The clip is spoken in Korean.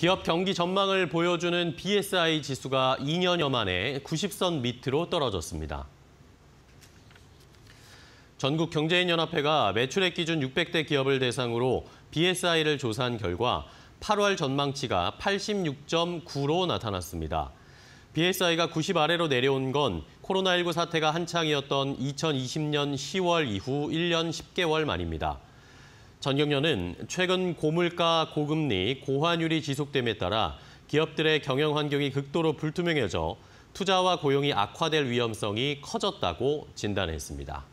기업 경기 전망을 보여주는 BSI 지수가 2년여 만에 90선 밑으로 떨어졌습니다. 전국 경제인연합회가 매출액 기준 600대 기업을 대상으로 BSI를 조사한 결과 8월 전망치가 86.9로 나타났습니다. BSI가 90 아래로 내려온 건 코로나19 사태가 한창이었던 2020년 10월 이후 1년 10개월 만입니다. 전경련은 최근 고물가, 고금리, 고환율이 지속됨에 따라 기업들의 경영 환경이 극도로 불투명해져 투자와 고용이 악화될 위험성이 커졌다고 진단했습니다.